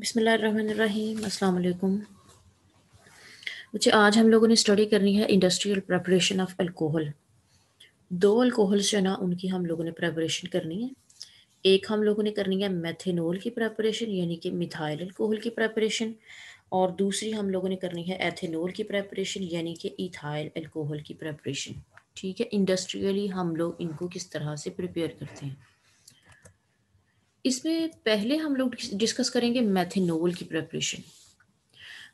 बिसमीम अल्लाम बच्चे आज हम लोगों ने स्टडी करनी है इंडस्ट्रियल प्रेपरेशन ऑफ अल्कोहल दो अल्कोहल्स जो है ना उनकी हम लोगों ने प्रेपरेशन करनी है एक हम लोगों ने करनी है मेथेनोल की प्रेपरेशन यानी कि मिथाइल अल्कोहल की प्रेपरेशन और दूसरी हम लोगों ने करनी है एथेनोल की प्रेपरेशन यानी कि इथाइल अल्कोहल की प्रेपरेशन ठीक है इंडस्ट्रियली हम लोग इनको किस तरह से प्रिपेयर करते हैं इसमें पहले हम लोग डिस्कस करेंगे मैथिनोल की प्रेपरेशन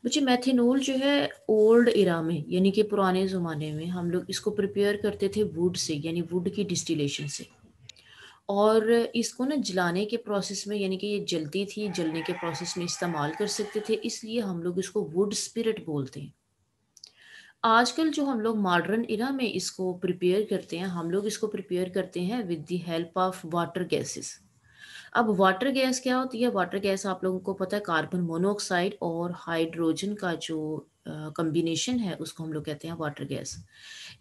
बच्चे मैथिनोल जो है ओल्ड इरा में यानी कि पुराने ज़माने में हम लोग इसको प्रिपेयर करते थे वुड से यानी वुड की डिस्टिलेशन से और इसको ना जलाने के प्रोसेस में यानी कि ये जलती थी जलने के प्रोसेस में इस्तेमाल कर सकते थे इसलिए हम लोग इसको वुड स्पिरिट बोलते हैं आजकल जो हम लोग मॉडर्न इरा में इसको प्रिपेयर करते हैं हम लोग इसको प्रिपेयर करते हैं with the help of water gases अब वाटर गैस क्या होती है वाटर गैस आप लोगों को पता है कार्बन मोनोऑक्साइड और हाइड्रोजन का जो कम्बिनेशन है उसको हम लोग कहते हैं वाटर गैस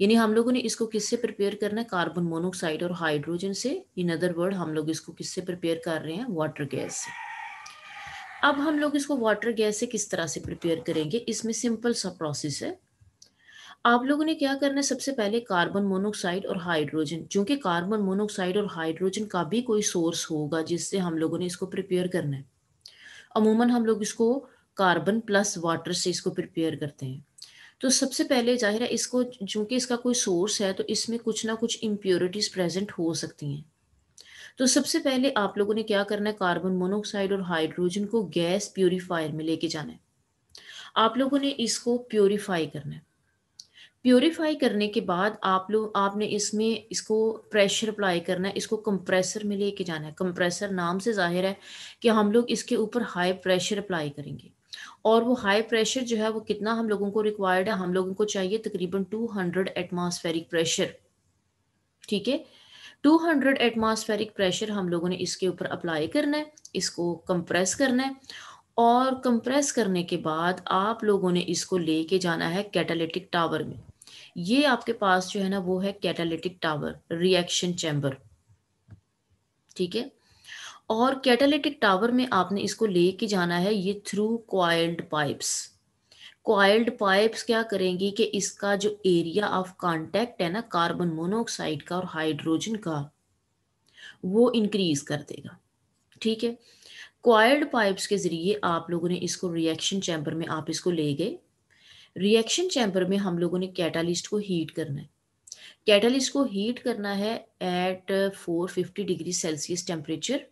यानी हम लोगों ने इसको किससे प्रिपेयर करना है कार्बन मोनोऑक्साइड और हाइड्रोजन से इन अदर वर्ड हम लोग इसको किससे प्रिपेयर कर रहे हैं वाटर गैस से अब हम लोग इसको वाटर गैस से किस तरह से प्रिपेयर करेंगे इसमें सिंपल सा प्रोसेस है आप लोगों ने क्या करना है सबसे पहले कार्बन मोनोक्साइड और हाइड्रोजन क्योंकि कार्बन मोनोक्साइड और हाइड्रोजन का भी कोई सोर्स होगा जिससे हम लोगों ने इसको प्रिपेयर करना है अमूमन हम लोग इसको कार्बन प्लस वाटर से इसको प्रिपेयर करते हैं तो सबसे पहले जाहिर है इसको चूँकि इसका कोई सोर्स है तो इसमें कुछ ना कुछ इम्प्योरिटीज़ प्रेजेंट हो सकती हैं तो सबसे पहले आप लोगों ने क्या करना है कार्बन मोनोक्साइड और हाइड्रोजन को गैस प्योरीफायर में लेके जाना है आप लोगों ने इसको प्योरीफाई करना है प्योरीफाई करने के बाद आप लोग आपने इसमें इसको प्रेशर अप्लाई करना है इसको कंप्रेसर में लेके जाना है कंप्रेसर नाम से जाहिर है कि हम लोग इसके ऊपर हाई प्रेशर अप्लाई करेंगे और वो हाई प्रेशर जो है वो कितना हम लोगों को रिक्वायर्ड है हम लोगों को चाहिए तकरीबन 200 एटमॉस्फेरिक प्रेशर ठीक है 200 एटमॉस्फेरिक प्रेशर हम लोगों ने इसके ऊपर अप्लाई करना है इसको कंप्रेस करना है और कंप्रेस करने के बाद आप लोगों ने इसको लेके जाना है कैटालिटिक टावर में ये आपके पास जो है ना वो है कैटालिटिक टावर रिएक्शन चैम्बर ठीक है और कैटालिटिक टावर में आपने इसको लेके जाना है ये through coiled pipes coiled pipes क्या करेंगी कि इसका जो एरिया ऑफ कांटेक्ट है ना कार्बन मोनोऑक्साइड का और हाइड्रोजन का वो इंक्रीज कर देगा ठीक है क्वाइल्ड पाइप्स के ज़रिए आप लोगों ने इसको रिएक्शन चैम्बर में आप इसको ले गए रिएक्शन चैम्बर में हम लोगों ने कैटालिस्ट को हीट करना है कैटालिस्ट को हीट करना है एट 450 डिग्री सेल्सियस टेम्परेचर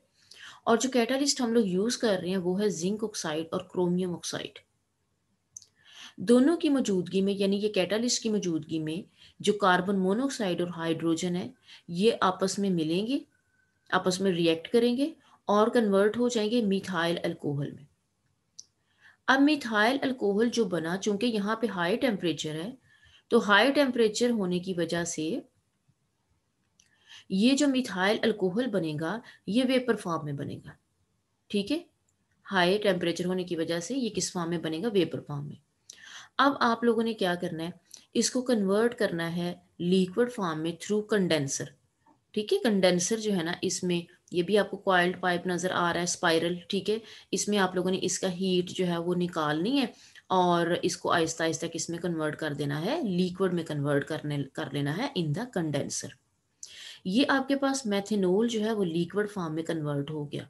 और जो कैटालिस्ट हम लोग यूज़ कर रहे हैं वो है जिंक ऑक्साइड और क्रोमियम ऑक्साइड दोनों की मौजूदगी में यानी ये कैटालिस्ट की मौजूदगी में जो कार्बन मोनोऑक्साइड और हाइड्रोजन है ये आपस में मिलेंगे आपस में रिएक्ट करेंगे और कन्वर्ट हो जाएंगे मिथाइल अल्कोहल में अब मिथाइल अल्कोहल जो बना चूंकि यहाँ पे हाई टेम्परेचर है तो हाई टेम्परेचर होने की वजह से ये जो मिथाइल अल्कोहल बनेगा ये वेपर फॉर्म में बनेगा ठीक है हाई टेम्परेचर होने की वजह से ये किस फॉर्म में बनेगा वेपर फॉर्म में अब आप लोगों ने क्या करना है इसको कन्वर्ट करना है लिक्विड फॉर्म में थ्रू कंडेंसर ठीक है कंडेंसर जो है ना इसमें ये भी आपको कॉयल्ड पाइप नज़र आ रहा है स्पाइरल ठीक है इसमें आप लोगों ने इसका हीट जो है वो निकालनी है और इसको आहिस्ता आहिस्ता किस में कन्वर्ट कर देना है लिक्विड में कन्वर्ट करने कर लेना है इन द कंडेंसर ये आपके पास मैथेनोल जो है वो लिक्विड फॉर्म में कन्वर्ट हो गया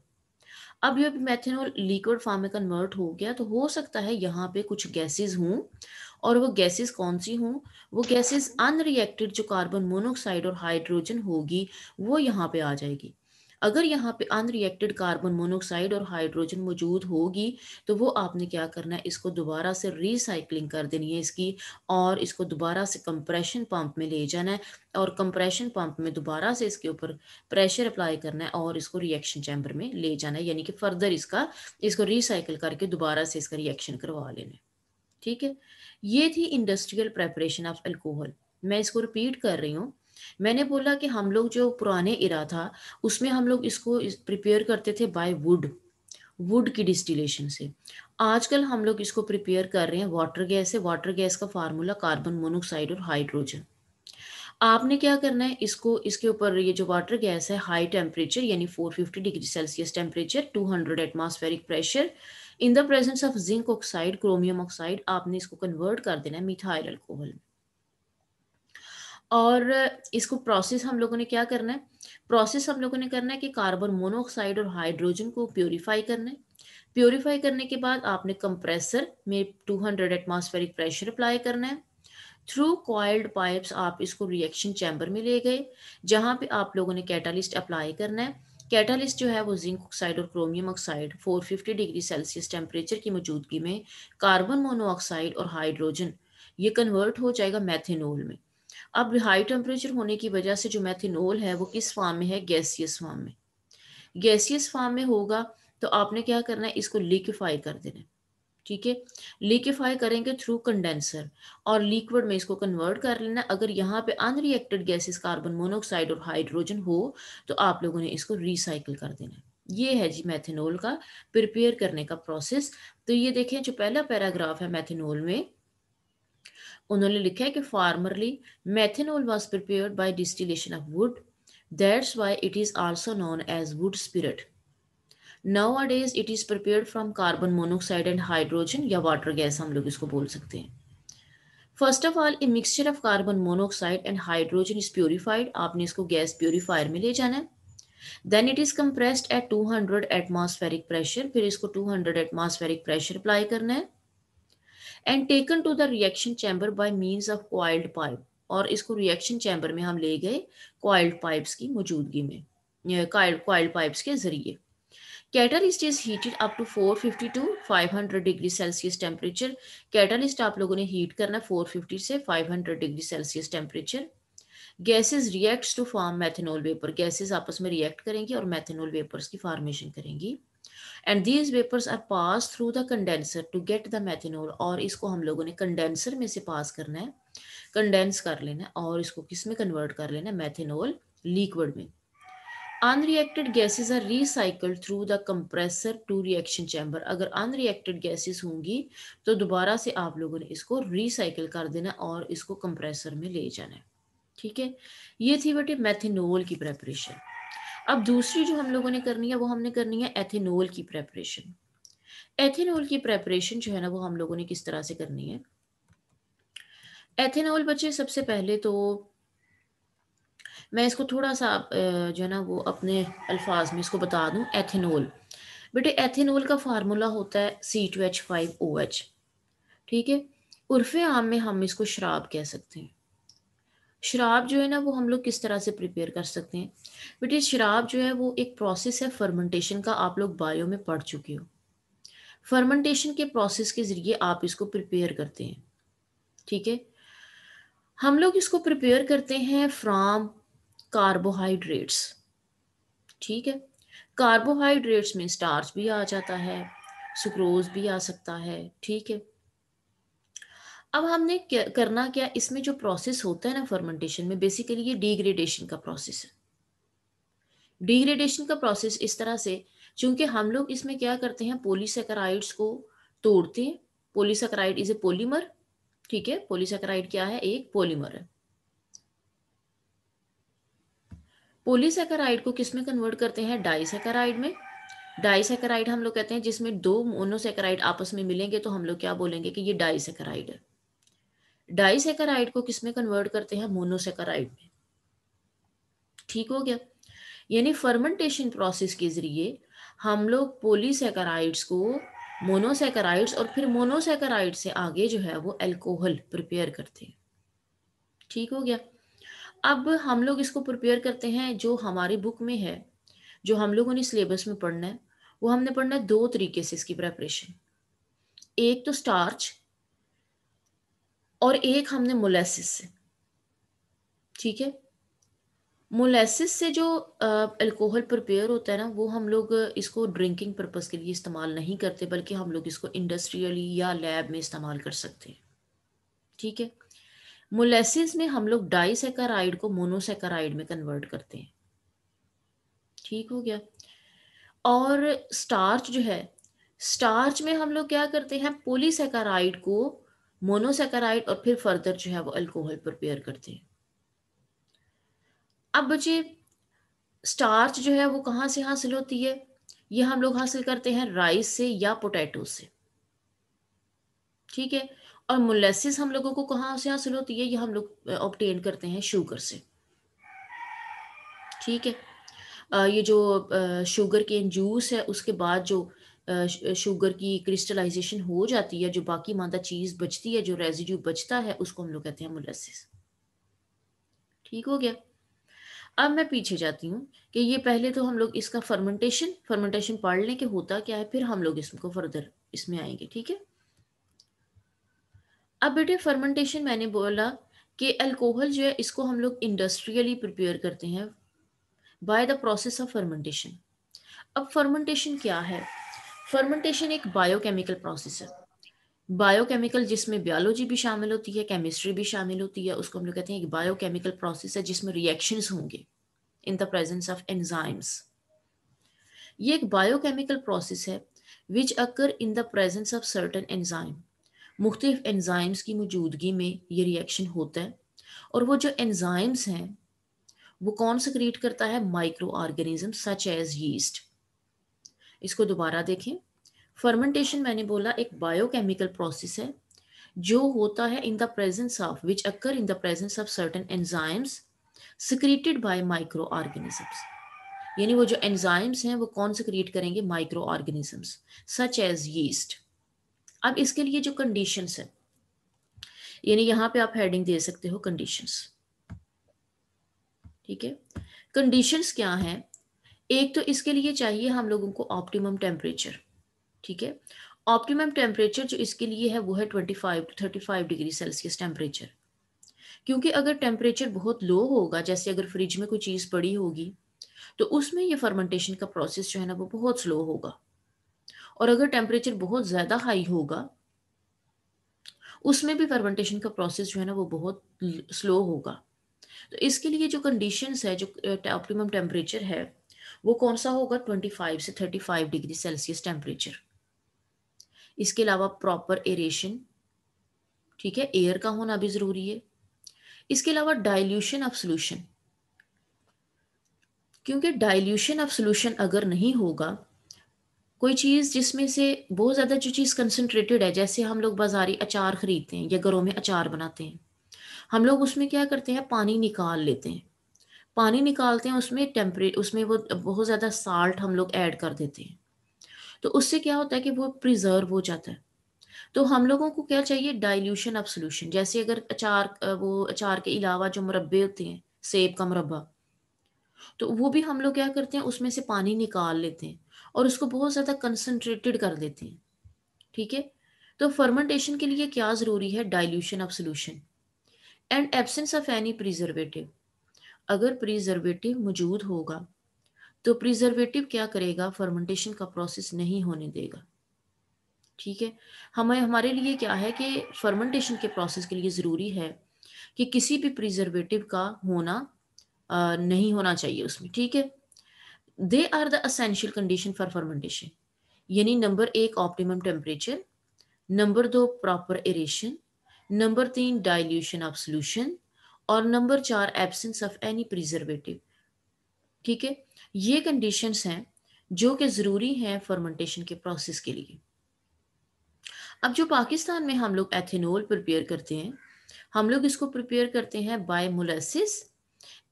अब ये मैथेनोल लिक्विड फॉर्म में कन्वर्ट हो गया तो हो सकता है यहाँ पे कुछ गैसेस हों और वो गैसेस कौन सी हों वो गैसेस अनरिएक्टेड जो कार्बन मोनोक्साइड और हाइड्रोजन होगी वो यहाँ पे आ जाएगी अगर यहाँ पे अनरिएक्टेड कार्बन मोनोक्साइड और हाइड्रोजन मौजूद होगी तो वो आपने क्या करना है इसको दोबारा से रिसाइकलिंग कर देनी है इसकी और इसको दोबारा से कंप्रेशन पंप में ले जाना है और कंप्रेशन पंप में दोबारा से इसके ऊपर प्रेशर अप्लाई करना है और इसको रिएक्शन चैम्बर में ले जाना है यानी कि फर्दर इसका इसको रिसाइकिल करके दोबारा से इसका रिएक्शन करवा लेना है ठीक है ये थी इंडस्ट्रियल प्रेपरेशन ऑफ अल्कोहल मैं इसको रिपीट कर रही हूँ मैंने बोला कि हम लोग जो पुराने इरा था उसमें हम लोग इसको प्रिपेयर करते थे बाय वुड वुड की डिस्टिलेशन से आजकल हम लोग इसको प्रिपेयर कर रहे हैं वाटर गैस से वाटर गैस का फार्मूला कार्बन मोनोक्साइड और हाइड्रोजन आपने क्या करना है इसको इसके ऊपर ये जो वाटर गैस है हाई टेम्परेचर यानी 450 degree Celsius temperature 200 atmospheric pressure in the presence of zinc oxide chromium oxide आपने इसको कन्वर्ट कर देना है मिथाइल अल्कोहल में और इसको प्रोसेस हम लोगों ने क्या करना है प्रोसेस हम लोगों ने करना है कि कार्बन मोनोऑक्साइड और हाइड्रोजन को प्योरीफाई करना है प्योरीफाई करने के बाद आपने कंप्रेसर में 200 एटमोसफेरिक प्रेशर अप्लाई करना है थ्रू कॉइल्ड पाइप्स आप इसको रिएक्शन चैम्बर में ले गए जहाँ पे आप लोगों ने कैटालिस्ट अप्लाई करना है कैटालिस्ट जो है वो जिंक ऑक्साइड और chromium oxide 450 degree Celsius temperature की मौजूदगी में कार्बन मोनोऑक्साइड और हाइड्रोजन ये कन्वर्ट हो जाएगा मैथिनोल में अब हाई टेम्परेचर होने की वजह से जो मैथिनोल है वो किस फार्म में है गैसियस फॉर्म में गैसियस फॉर्म में होगा तो आपने क्या करना है इसको लिक्विफाई कर देना ठीक है लिक्विफाई करेंगे थ्रू कंडेंसर और लिक्विड में इसको कन्वर्ट कर लेना अगर यहाँ पे अनरिएक्टेड गैसेस कार्बन मोनोऑक्साइड और हाइड्रोजन हो तो आप लोगों ने इसको रिसाइकिल कर देना ये है जी मैथिनोल का प्रिपेयर करने का प्रोसेस तो ये देखें जो पहला पैराग्राफ है मैथिनोल में उन्होंने लिखा है कि formerly methanol was prepare by distillation of wood that's why it is also known as wood spirit nowadays it is prepare from carbon monoxide and hydrogen या वाटर गैस हम लोग इसको बोल सकते हैं first of all a mixture of carbon monoxide and hydrogen is purified आपने इसको gas purifier में ले जाना है then it is compressed at 200 atmospheric pressure फिर इसको 200 एटमोसफेरिक प्रेशर अप्लाई करना है and taken to the reaction chamber by means of coiled pipe और इसको रिएक्शन चैम्बर में हम ले गए क्वाइल्ड पाइप्स की मौजूदगी में क्वाइल्ड पाइप्स के जरिए catalyst is heated up to fifty to 500 degree Celsius temperature catalyst आप लोगों ने हीट करना 450 से 500 degree Celsius temperature gases reacts to form methanol vapour gases आपस में रिएक्ट करेंगी और मैथेनोल वेपर्स की फॉर्मेशन करेंगी and these vapours are pass through the condenser to get the methanol और इसको हम लोगों ने कंडेंसर में से पास करना है कंडेंस कर लेना है और इसको किस में कन्वर्ट कर लेना है मैथेनॉल लिक्विड में unreacted gases are recycle through the compressor to reaction chamber अगर अनरिएक्टेड गैसेज होंगी तो दोबारा से आप लोगों ने इसको रिसाइकिल कर देना और इसको कंप्रेसर में ले जाना है ठीक है ये थी बेटे मैथिनोल की प्रेपरेशन अब दूसरी जो हम लोगों ने करनी है वो हमने करनी है एथेनॉल की प्रेपरेशन एथेनॉल की प्रेपरेशन जो है ना वो हम लोगों ने किस तरह से करनी है एथेनॉल बच्चे सबसे पहले तो मैं इसको थोड़ा सा जो है ना वो अपने अल्फाज में इसको बता दूं एथेनॉल बेटे एथेनॉल का फार्मूला होता है C two H five O H ठीक है उर्फ आम में हम इसको शराब कह सकते हैं शराब जो है ना वो हम लोग किस तरह से प्रिपेयर कर सकते हैं बेटे शराब जो है वो एक प्रोसेस है फर्मेंटेशन का आप लोग बायो में पढ़ चुके हो फर्मेंटेशन के प्रोसेस के ज़रिए आप इसको प्रिपेयर करते हैं ठीक है हम लोग इसको प्रिपेयर करते हैं फ्राम कार्बोहाइड्रेट्स ठीक है कार्बोहाइड्रेट्स में स्टार्च भी आ जाता है सुक्रोज भी आ सकता है ठीक है अब हमने क्या, करना क्या इसमें जो प्रोसेस होता है ना फर्मेंटेशन में बेसिकली ये डिग्रेडेशन का प्रोसेस है डिग्रेडेशन का प्रोसेस इस तरह से चूंकि हम लोग इसमें क्या करते हैं पोलीसेक्राइड्स को तोड़ते हैं पोलीसेक्राइड इज ए पोलीमर ठीक है पोलीसेक्राइड क्या है एक पोलीमर है पोलीसेक्राइड को किस में कन्वर्ट करते हैं डाइसेक्राइड में डाइसेक्राइड हम लोग कहते हैं जिसमें दो मोनोसेक्राइड आपस में मिलेंगे तो हम लोग क्या बोलेंगे कि ये डाइसेक्राइड है डाइसेकेराइड को किसमें कन्वर्ट करते हैं मोनोसेकेराइड में ठीक हो गया यानी फर्मेंटेशन प्रोसेस के जरिए हम लोग पोलीसेकेराइड्स को मोनोसेकेराइड्स और फिर मोनोसेकेराइड से आगे जो है वो एल्कोहल प्रिपेयर करते हैं ठीक हो गया अब हम लोग इसको प्रिपेयर करते हैं जो हमारी बुक में है जो हम लोगों ने सिलेबस में पढ़ना है वो हमने पढ़ना है दो तरीके से इसकी प्रेपरेशन एक तो स्टार्च और एक हमने मोलेसिस से ठीक है मोलेसिस से जो अल्कोहल प्रिपेयर होता है ना वो हम लोग इसको ड्रिंकिंग पर्पस के लिए इस्तेमाल नहीं करते बल्कि हम लोग इसको इंडस्ट्रियली या लैब में इस्तेमाल कर सकते हैं ठीक है मोलेसिस में हम लोग डाइसेकाराइड को मोनोसेकाराइड में कन्वर्ट करते हैं ठीक हो गया और स्टार्च जो है स्टार्च में हम लोग क्या करते हैं पोलीसेकाराइड को मोनोसेकेराइड और फिर फर्दर जो है वो अल्कोहल प्रिपेयर करते हैं अब बच्चे स्टार्च जो है वो कहाँ से हासिल होती है ये हम लोग हासिल करते हैं राइस से या पोटैटो से ठीक है और मोलेसिस हम लोगों को कहाँ से हासिल होती है ये हम लोग ऑप्टेन करते हैं शुगर से ठीक है आ, ये जो आ, शुगर के जूस है उसके बाद जो शुगर की क्रिस्टलाइजेशन हो जाती है जो बाकी मादा चीज़ बचती है जो रेजिड्यू बचता है उसको हम लोग कहते हैं मोलेसिस ठीक हो गया अब मैं पीछे जाती हूँ कि ये पहले तो हम लोग इसका फर्मेंटेशन फर्मेंटेशन पढ़ लें कि होता क्या है फिर हम लोग इसको फर्दर इसमें आएंगे ठीक है अब बेटे फर्मेंटेशन मैंने बोला कि अल्कोहल जो है इसको हम लोग इंडस्ट्रियली प्रिपेयर करते हैं by the process of fermentation अब फर्मेंटेशन क्या है फर्मेंटेशन एक बायोकेमिकल प्रोसेस है बायोकेमिकल जिसमें बायोलॉजी भी शामिल होती है केमिस्ट्री भी शामिल होती है उसको हम लोग कहते हैं एक बायोकेमिकल प्रोसेस है जिसमें रिएक्शंस होंगे in the presence of enzymes ये एक बायोकेमिकल प्रोसेस है which occur in the presence of certain enzyme मुख्तफ एंजाइम्स की मौजूदगी में ये रिएक्शन होता है और वो जो एंजाइम्स हैं वो कौन सा क्रिएट करता है microorganism such as yeast इसको दोबारा देखें फर्मेंटेशन मैंने बोला एक बायोकेमिकल प्रोसेस है जो होता है in the presence of which occur in the presence of certain enzymes secreted by microorganisms यानी वो जो एंजाइम्स हैं वो कौन से क्रिएट करेंगे microorganisms such as yeast अब इसके लिए जो कंडीशंस है यानी यहाँ पे आप हेडिंग दे सकते हो कंडीशंस ठीक है कंडीशंस क्या हैं एक तो इसके लिए चाहिए हम लोगों को ऑप्टिमम टेम्परेचर ठीक है ऑप्टिमम टेम्परेचर जो इसके लिए है वो है twenty five to thirty five degree Celsius temperature क्योंकि अगर टेम्परेचर बहुत लो होगा जैसे अगर फ्रिज में कोई चीज़ पड़ी होगी तो उसमें ये फर्मेंटेशन का प्रोसेस जो है ना वो बहुत स्लो होगा और अगर टेम्परेचर बहुत ज़्यादा हाई होगा उसमें भी फर्मेंटेशन का प्रोसेस जो है ना वो बहुत स्लो होगा तो इसके लिए जो कंडीशंस है जो ऑप्टिमम टेम्परेचर है वो कौन सा होगा 25 से 35 डिग्री सेल्सियस टेम्परेचर इसके अलावा प्रॉपर एरेशन ठीक है एयर का होना भी ज़रूरी है इसके अलावा डाइल्यूशन ऑफ सोल्यूशन क्योंकि डाइल्यूशन ऑफ सोल्यूशन अगर नहीं होगा कोई चीज़ जिसमें से बहुत ज़्यादा जो चीज़ कंसनट्रेटेड है जैसे हम लोग बाजारी अचार ख़रीदते हैं या घरों में अचार बनाते हैं हम लोग उसमें क्या करते हैं पानी निकाल लेते हैं पानी निकालते हैं उसमें टेम्परे उसमें वो बहुत ज़्यादा साल्ट हम लोग ऐड कर देते हैं तो उससे क्या होता है कि वो प्रिजर्व हो जाता है तो हम लोगों को क्या चाहिए डाइल्यूशन ऑफ सोल्यूशन जैसे अगर अचार वो अचार के अलावा जो मुरबे होते हैं सेब का मुरबा तो वो भी हम लोग क्या करते हैं उसमें से पानी निकाल लेते हैं और उसको बहुत ज़्यादा कंसनट्रेटेड कर देते हैं ठीक है तो फर्मेंटेशन के लिए क्या ज़रूरी है dilution of solution and absence of any preservative अगर प्रिजर्वेटिव मौजूद होगा तो प्रिजर्वेटिव क्या करेगा फर्मेंटेशन का प्रोसेस नहीं होने देगा ठीक है हमें हमारे लिए क्या है कि फर्मेंटेशन के प्रोसेस के लिए ज़रूरी है कि किसी भी प्रिजर्वेटिव का होना आ, नहीं होना चाहिए उसमें ठीक है they are the essential condition for fermentation यानी नंबर एक ऑप्टिमम टेम्परेचर नंबर दो प्रॉपर एरेशन नंबर तीन डाइल्यूशन ऑफ सोल्यूशन और नंबर चार एब्सेंस ऑफ एनी प्रिजर्वेटिव ठीक है ये कंडीशंस हैं जो कि ज़रूरी हैं फर्मेंटेशन के प्रोसेस के लिए अब जो पाकिस्तान में हम लोग एथेनॉल प्रिपेयर करते हैं हम लोग इसको प्रिपेयर करते हैं by molasses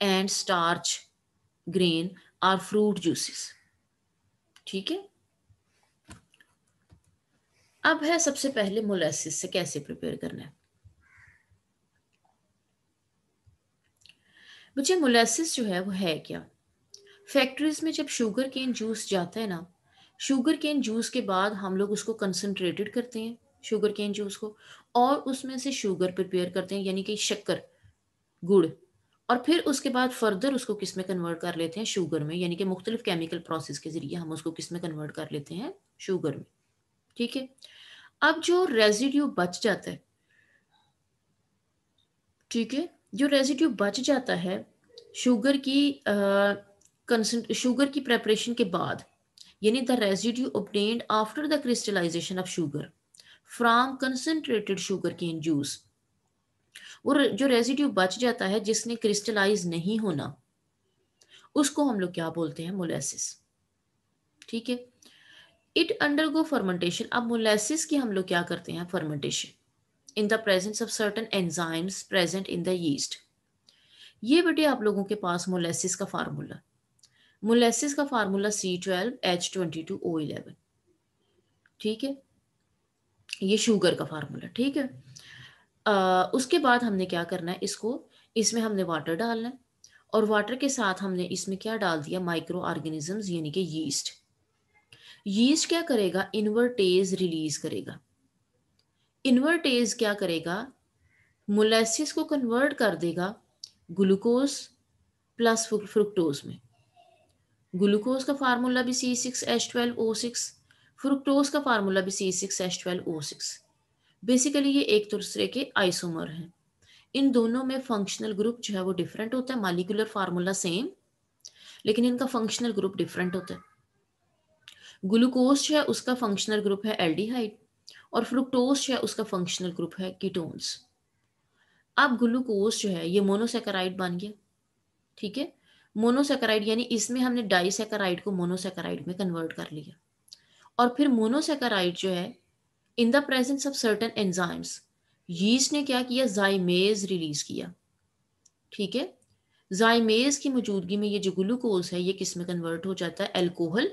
and starch grain और फ्रूट जूसेस ठीक है अब है सबसे पहले मोलासिस से कैसे प्रिपेयर करना है बच्चे मोलासिस जो है वो है क्या फैक्ट्रीज में जब शुगर केन जूस जाता है ना शुगर केन जूस के बाद हम लोग उसको कंसनट्रेटेड करते हैं शुगर केन जूस को और उसमें से शुगर प्रिपेयर करते हैं यानी कि शक्कर गुड़ और फिर उसके बाद फर्दर उसको किस में कन्वर्ट कर लेते हैं शुगर में यानी कि मुख्तलिफ केमिकल प्रोसेस के ज़रिए हम उसको किस में कन्वर्ट कर लेते हैं शुगर में ठीक है अब जो रेजिड्यू बच जाता है ठीक है जो रेजिड्यू बच जाता है शुगर की शुगर की प्रेपरेशन के बाद यानी the residue obtained after the crystallization of sugar from concentrated sugarcane juice और जो रेजिड्यू बच जाता है जिसने क्रिस्टलाइज नहीं होना उसको हम लोग क्या बोलते हैं मोलेसिस ठीक है इट अंडरगो फर्मेंटेशन अब मोलेसिस की हम लोग क्या करते हैं fermentation in the presence of certain enzymes present in the yeast ये बेटे आप लोगों के पास मोलेसिस का फार्मूला मोलेसिस का formula C twelve H twenty two O eleven ठीक है ये शुगर का फार्मूला ठीक है आ, उसके बाद हमने क्या करना है इसको इसमें हमने वाटर डालना है और वाटर के साथ हमने इसमें क्या डाल दिया माइक्रो ऑर्गेनिजम्स यानी कि यीस्ट यीस्ट क्या करेगा इन्वर्टेज रिलीज करेगा इन्वर्टेज क्या करेगा मोलेसिस को कन्वर्ट कर देगा ग्लूकोज प्लस फ्रुक्टोज में ग्लूकोज का फार्मूला भी C six H twelve O six fructose का फार्मूला भी C six H twelve O six basically ये एक दूसरे के आइसोमर हैं इन दोनों में फंक्शनल ग्रुप जो है वो डिफरेंट होता है मालिकुलर फार्मूला सेम लेकिन इनका फंक्शनल ग्रुप डिफरेंट होता है ग्लूकोज जो है उसका फंक्शनल ग्रुप है एल्डिहाइड और फ्रुक्टोज जो है उसका फंक्शनल ग्रुप है कीटोन्स अब ग्लूकोज जो है ये मोनोसेकराइड बन गया ठीक है मोनोसेकराइड यानी इसमें हमने डाइसेकराइड को मोनोसेकराइड में कन्वर्ट कर लिया और फिर मोनोसेकराइड जो है in the presence of certain enzymes yeast ने क्या किया जाइमेज रिलीज किया ठीक है जाइमेज की मौजूदगी में ये जो ग्लूकोज है ये किस में कन्वर्ट हो जाता है एल्कोहल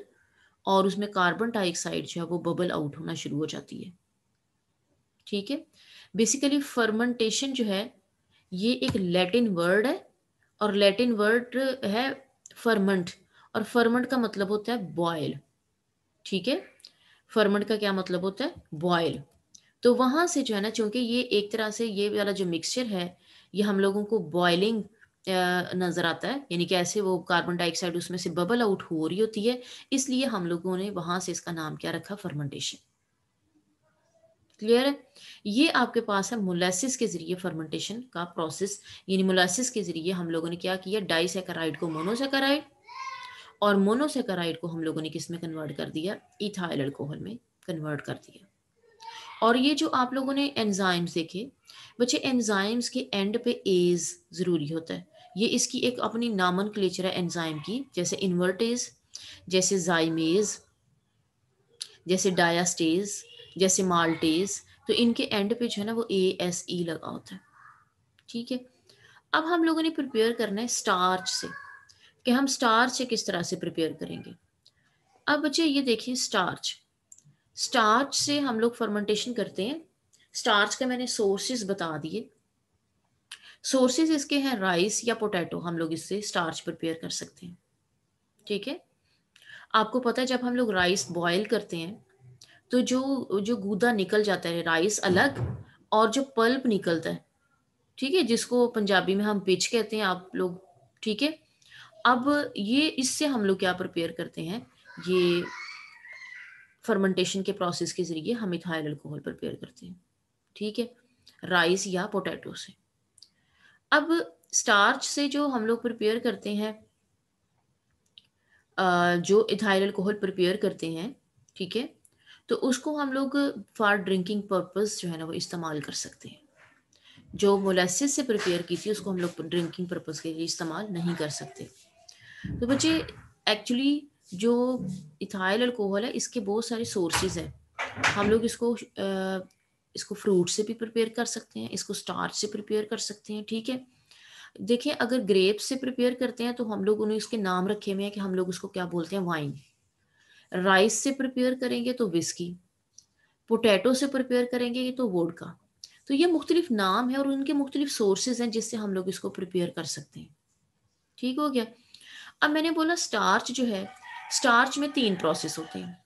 और उसमें कार्बन डाइऑक्साइड जो है वो बबल आउट होना शुरू हो जाती है ठीक है बेसिकली फर्मेंटेशन जो है ये एक लैटिन वर्ड है और लैटिन वर्ड है फर्मेंट और फर्मेंट का मतलब होता है बॉयल ठीक है फर्मेंट का क्या मतलब होता है बॉयल तो वहाँ से जो है ना चूँकि ये एक तरह से ये वाला जो मिक्सचर है ये हम लोगों को बॉयलिंग नज़र आता है यानी कि ऐसे वो कार्बन डाइऑक्साइड उसमें से बबल आउट हो रही होती है इसलिए हम लोगों ने वहाँ से इसका नाम क्या रखा फर्मेंटेशन क्लियर है ये आपके पास है मोलासिस के जरिए फर्मेंटेशन का प्रोसेस यानी मोलासिस के जरिए हम लोगों ने क्या किया डाइसेकेराइड को मोनोसेकराइड और मोनोसेकराइड को हम लोगों ने किस में कन्वर्ट कर दिया इथाइल अल्कोहल में कन्वर्ट कर दिया और ये जो आप लोगों ने एंजाइम्स देखे बच्चे एंजाइम्स के एंड पे एज ज़रूरी होता है ये इसकी एक अपनी नामन क्लेचर है एंजाइम की जैसे इन्वर्टेज जैसे जाइमेज जैसे डायास्टेज जैसे माल्टेज तो इनके एंड पे जो है ना वो ए एस ई लगा होता है ठीक है अब हम लोगों ने प्रिपेयर करना है स्टार्च से कि हम स्टार्च से किस तरह से प्रिपेयर करेंगे अब बच्चे ये देखिए स्टार्च स्टार्च से हम लोग फर्मेंटेशन करते हैं स्टार्च का मैंने सोर्सेज बता दिए सोर्सेज इसके हैं राइस या पोटैटो हम लोग इससे स्टार्च प्रिपेयर कर सकते हैं ठीक है आपको पता है जब हम लोग राइस बॉयल करते हैं तो जो जो गूदा निकल जाता है राइस अलग और जो पल्प निकलता है ठीक है जिसको पंजाबी में हम पिच कहते हैं आप लोग ठीक है अब ये इससे हम लोग क्या प्रिपेयर करते हैं ये फर्मेंटेशन के प्रोसेस के जरिए हम इथाइल अल्कोहल प्रिपेयर करते हैं ठीक है राइस या पोटैटो से अब स्टार्च से जो हम लोग प्रिपेयर करते हैं जो इथाइल अल्कोहल प्रिपेयर करते हैं ठीक है तो उसको हम लोग फॉर ड्रिंकिंग पर्पस जो है ना वो इस्तेमाल कर सकते हैं जो मोलासिस से प्रिपेयर की थी उसको हम लोग ड्रिंकिंग पर्पज़ के लिए इस्तेमाल नहीं कर सकते तो बच्चे एक्चुअली जो इथाइल अल्कोहल है इसके बहुत सारे सोर्सेज हैं हम लोग इसको इसको फ्रूट से भी प्रिपेयर कर सकते हैं इसको स्टार्च से प्रिपेयर कर सकते हैं ठीक है देखिए अगर ग्रेप्स से प्रिपेयर करते हैं तो हम लोग उन्हें इसके नाम रखे हुए हैं कि हम लोग उसको क्या बोलते हैं वाइन राइस से प्रिपेयर करेंगे तो विस्की पोटैटो से प्रिपेयर करेंगे तो वोडका तो ये मुख्तलिफ नाम है और उनके मुख्तलिफ सोर्सेज हैं जिससे हम लोग इसको प्रिपेयर कर सकते हैं ठीक हो गया अब मैंने बोला स्टार्च जो है स्टार्च में तीन प्रोसेस होते हैं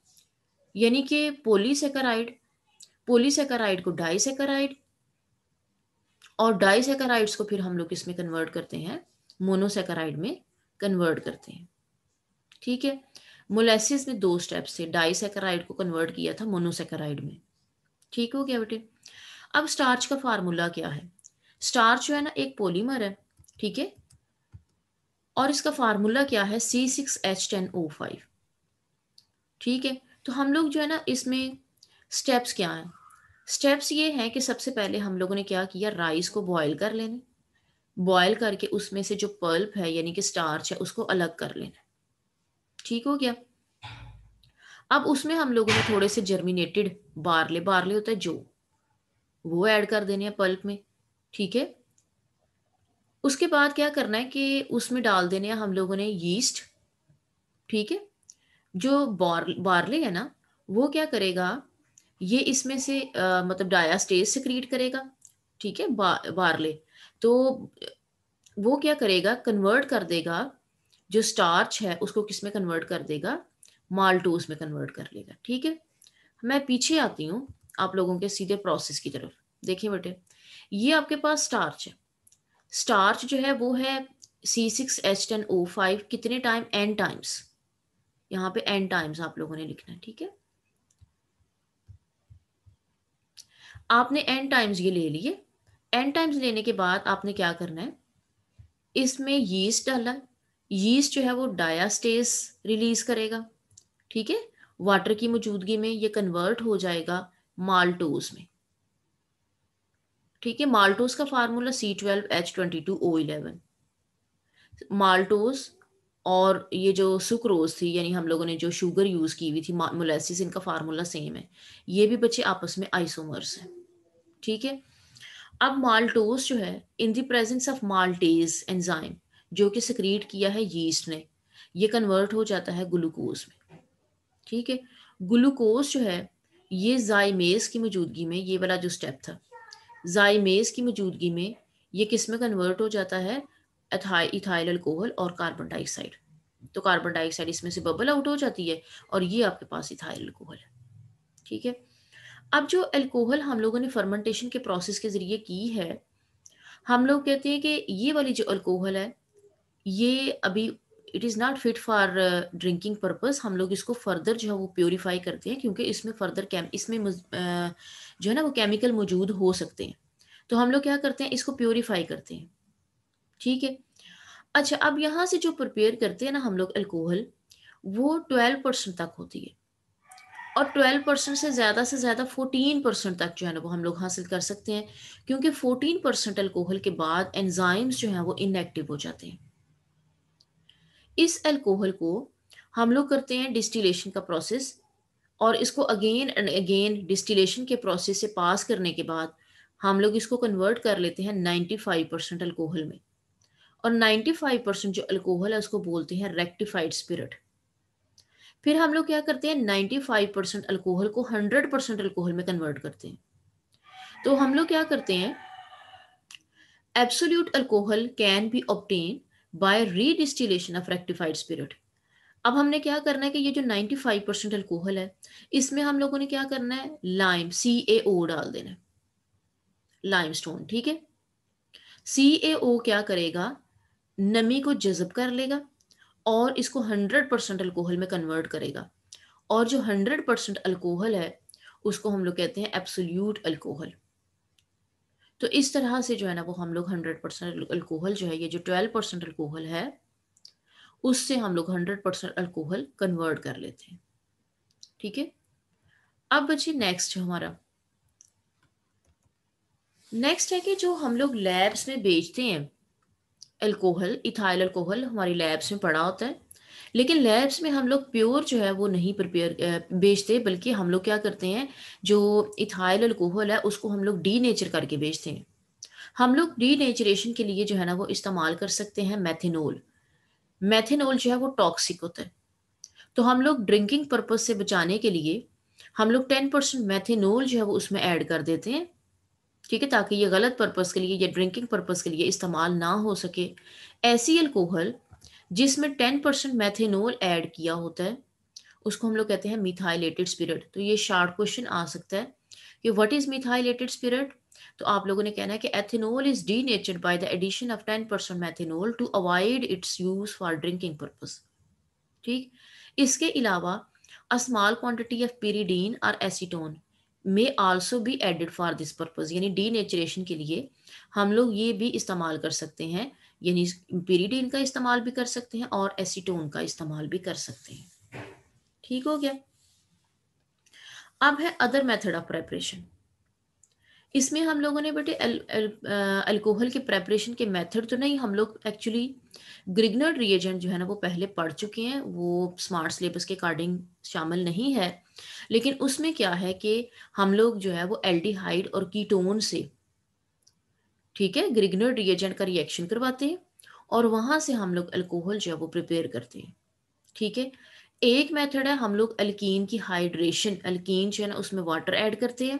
यानी कि पोलीसेकराइड पोलीसेकराइड को डाईसेकेराइड और डाईसेकेराइड्स को फिर हम लोग इसमें कन्वर्ट करते हैं मोनोसेकराइड में कन्वर्ट करते हैं ठीक है मोलेसिस ने दो स्टेप से डाइसेकेराइड को कन्वर्ट किया था मोनोसेकेराइड में ठीक हो गया बेटे अब स्टार्च का फार्मूला क्या है स्टार्च जो है ना एक पोलीमर है ठीक है और इसका फार्मूला क्या है C six H ten O five ठीक है तो हम लोग जो है ना इसमें स्टेप्स क्या हैं स्टेप्स ये हैं कि सबसे पहले हम लोगों ने क्या किया राइस को बॉयल कर लेना बॉयल करके उसमें से जो पल्प है यानी कि स्टार्च है उसको अलग कर लेना ठीक हो गया अब उसमें हम लोगों ने थोड़े से जर्मिनेटेड बारले बारले होता है जो वो ऐड कर देने हैं पल्प में ठीक है उसके बाद क्या करना है कि उसमें डाल देने हैं हम लोगों ने यीस्ट ठीक है जो बार बारले है ना वो क्या करेगा ये इसमें से आ, मतलब डायास्टेज से क्रिएट करेगा ठीक है बा, बारले तो वो क्या करेगा कन्वर्ट कर देगा जो स्टार्च है उसको किस में कन्वर्ट कर देगा माल्टोज में कन्वर्ट कर लेगा ठीक है मैं पीछे आती हूँ आप लोगों के सीधे प्रोसेस की तरफ देखिए बेटे ये आपके पास स्टार्च है स्टार्च जो है वो है C six H ten O five कितने टाइम एन टाइम्स यहाँ पे एन टाइम्स आप लोगों ने लिखना है ठीक है आपने एन टाइम्स ये ले लिए एन टाइम्स लेने के बाद आपने क्या करना है इसमें यीस्ट डाला है यीस्ट जो है वो डायास्टेस रिलीज करेगा ठीक है वाटर की मौजूदगी में ये कन्वर्ट हो जाएगा माल्टोज में ठीक है माल्टोज का formula C twelve H twenty two O eleven maltose और ये जो सुक्रोज थी यानी हम लोगों ने जो शुगर यूज़ की हुई थी मोलेसिस इनका फार्मूला सेम है ये भी बच्चे आपस में आइसोमर्स हैं ठीक है अब माल्टोज जो है in the presence of maltase enzyme जो कि सिक्रीट किया है यीस्ट ने ये कन्वर्ट हो जाता है ग्लूकोज में ठीक है ग्लूकोज जो है ये जायमेज की मौजूदगी में ये वाला जो स्टेप था जाइमेज की मौजूदगी में ये किस में कन्वर्ट हो जाता है इथाइल अल्कोहल और कार्बन डाइऑक्साइड तो कार्बन डाइऑक्साइड इसमें से बबल आउट हो जाती है और ये आपके पास इथाइल अल्कोहल है ठीक है अब जो अल्कोहल हम लोगों ने फर्मेंटेशन के प्रोसेस के जरिए की है हम लोग कहते हैं कि ये वाली जो अल्कोहल है ये अभी it is not fit for drinking purpose हम लोग इसको फर्दर जो है वो प्योरीफाई करते हैं क्योंकि इसमें फर्दर कैम इसमें uh, जो है ना वो केमिकल मौजूद हो सकते हैं तो हम लोग क्या करते हैं इसको प्योरीफाई करते हैं ठीक है अच्छा अब यहाँ से जो प्रिपेयर करते हैं ना हम लोग अल्कोहल वो ट्वेल्व परसेंट तक होती है और ट्वेल्व परसेंट से ज़्यादा से ज़्यादा फोर्टीन परसेंट तक जो है ना वो हम लोग हासिल कर सकते हैं क्योंकि फोर्टीन परसेंट अल्कोहल के बाद एनजाइम्स जो हैं वो इनएक्टिव हो जाते हैं इस अल्कोहल को हम लोग करते हैं डिस्टिलेशन का प्रोसेस और इसको अगेन एंड अगेन डिस्टिलेशन के प्रोसेस से पास करने के बाद हम लोग इसको कन्वर्ट कर लेते हैं 95 परसेंट अल्कोहल में और 95 परसेंट जो अल्कोहल है उसको बोलते हैं रेक्टिफाइड स्पिरिट फिर हम लोग क्या करते हैं 95 परसेंट अल्कोहल को 100 परसेंट अल्कोहल में कन्वर्ट करते हैं तो हम लोग क्या करते हैं absolute alcohol can be obtain by redistillation of rectified spirit अब हमने क्या करना है कि ये जो 95 परसेंट अल्कोहल है इसमें हम लोगों ने क्या करना है लाइम सी ए ओ डाल देना लाइम स्टोन ठीक है सी ए ओ क्या करेगा नमी को जजब कर लेगा और इसको 100 परसेंट अल्कोहल में कन्वर्ट करेगा और जो 100 परसेंट अल्कोहल है उसको हम लोग कहते हैं एब्सोल्यूट अल्कोहल तो इस तरह से जो है ना वो हम लोग हंड्रेड परसेंट अल्कोहल जो है ये जो ट्वेल्व परसेंट अल्कोहल है उससे हम लोग हंड्रेड परसेंट अल्कोहल कन्वर्ट कर लेते हैं ठीक है अब बच्चे नेक्स्ट हमारा नेक्स्ट है कि जो हम लोग लैब्स में बेचते हैं अल्कोहल इथाइल अल्कोहल हमारी लैब्स में पड़ा होता है लेकिन लैब्स में हम लोग प्योर जो है वो नहीं प्रिपेयर बेचते बल्कि हम लोग क्या करते हैं जो इथाइल अल्कोहल है उसको हम लोग डी नेचर करके बेचते हैं हम लोग डी नेचरेशन के लिए जो है ना वो इस्तेमाल कर सकते हैं मैथिनोल मैथिनोल जो है वो टॉक्सिक होता है तो हम लोग ड्रिंकिंग पर्पज से बचाने के लिए हम लोग टेन परसेंट मैथिनोल जो है वो उसमें ऐड कर देते हैं ठीक है ताकि ये गलत पर्पज़ के लिए या ड्रिंकिंग पर्पज़ के लिए इस्तेमाल ना हो सके ऐसी अल्कोहल जिसमें टेन परसेंट मैथेनोल ऐड किया होता है उसको हम लोग कहते हैं मिथाइलेटेड स्पिरिट तो ये शार्ट क्वेश्चन आ सकता है कि व्हाट इज मिथाइलेटेड स्पिरिट तो आप लोगों ने कहना है कि ethanol is denatured by the addition of ten percent methanol to avoid its use for drinking purpose ठीक इसके अलावा a small quantity of pyridine और एसीटोन मे आल्सो भी एडिड फॉर दिस पर्पज यानी डी के लिए हम लोग ये भी इस्तेमाल कर सकते हैं यानी पेरीडीन का इस्तेमाल भी कर सकते हैं और एसीटोन का इस्तेमाल भी कर सकते हैं ठीक हो गया अब है अदर मेथड ऑफ प्रेपरेशन इसमें हम लोगों ने बेटे अल्कोहल के प्रेपरेशन के मेथड तो नहीं हम लोग एक्चुअली ग्रिगनर रिएजेंट जो है ना वो पहले पढ़ चुके हैं वो स्मार्ट सिलेबस के अकॉर्डिंग शामिल नहीं है लेकिन उसमें क्या है कि हम लोग जो है वो एल्डिहाइड और कीटोन से ठीक है ग्रिग्नोइड रिएजेंट का रिएक्शन करवाते हैं और वहां से हम लोग अल्कोहल जो है वो प्रिपेयर करते हैं ठीक है एक मेथड है हम लोग अल्कीन की हाइड्रेशन अल्कीन जो है ना उसमें वाटर ऐड करते हैं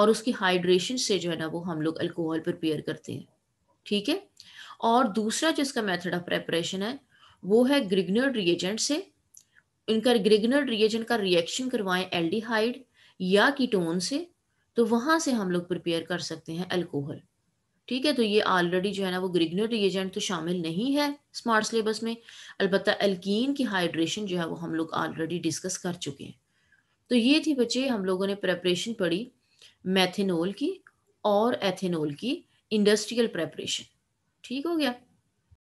और उसकी हाइड्रेशन से जो है ना वो हम लोग अल्कोहल प्रिपेयर करते हैं ठीक है और दूसरा जो इसका मेथड ऑफ प्रेपरेशन है वो है ग्रिग्नोइड रिएजेंट से इनका ग्रिगनर रिएजेंट का रिएक्शन करवाएं एल्डिहाइड या कीटोन से तो वहां से हम लोग प्रिपेयर कर सकते हैं अल्कोहल ठीक है तो ये ऑलरेडी जो है ना वो ग्रिगनर रिएजेंट तो शामिल नहीं है स्मार्ट सिलेबस में अलबत्त अल्कीन की हाइड्रेशन जो है वो हम लोग ऑलरेडी डिस्कस कर चुके हैं तो ये थी बच्चे हम लोगों ने प्रेपरेशन पढ़ी मैथिनोल की और एथेनोल की इंडस्ट्रियल प्रेपरेशन ठीक हो गया